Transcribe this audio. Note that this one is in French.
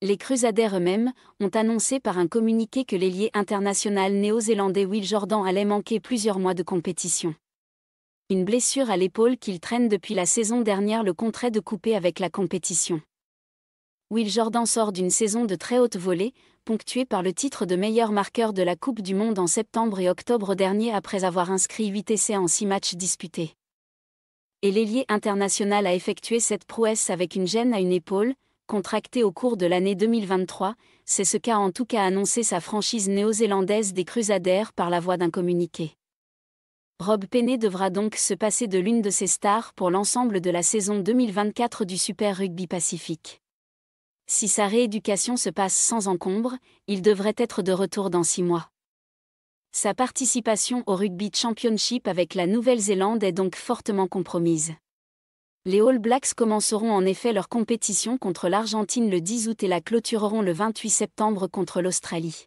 Les Crusaders eux-mêmes ont annoncé par un communiqué que l'ailier international néo-zélandais Will Jordan allait manquer plusieurs mois de compétition. Une blessure à l'épaule qu'il traîne depuis la saison dernière le contrait de couper avec la compétition. Will Jordan sort d'une saison de très haute volée, ponctuée par le titre de meilleur marqueur de la Coupe du Monde en septembre et octobre dernier après avoir inscrit 8 essais en six matchs disputés. Et l'ailier international a effectué cette prouesse avec une gêne à une épaule, Contracté au cours de l'année 2023, c'est ce qu'a en tout cas annoncé sa franchise néo-zélandaise des Crusaders par la voie d'un communiqué. Rob Penney devra donc se passer de l'une de ses stars pour l'ensemble de la saison 2024 du Super Rugby Pacifique. Si sa rééducation se passe sans encombre, il devrait être de retour dans six mois. Sa participation au Rugby Championship avec la Nouvelle-Zélande est donc fortement compromise. Les All Blacks commenceront en effet leur compétition contre l'Argentine le 10 août et la clôtureront le 28 septembre contre l'Australie.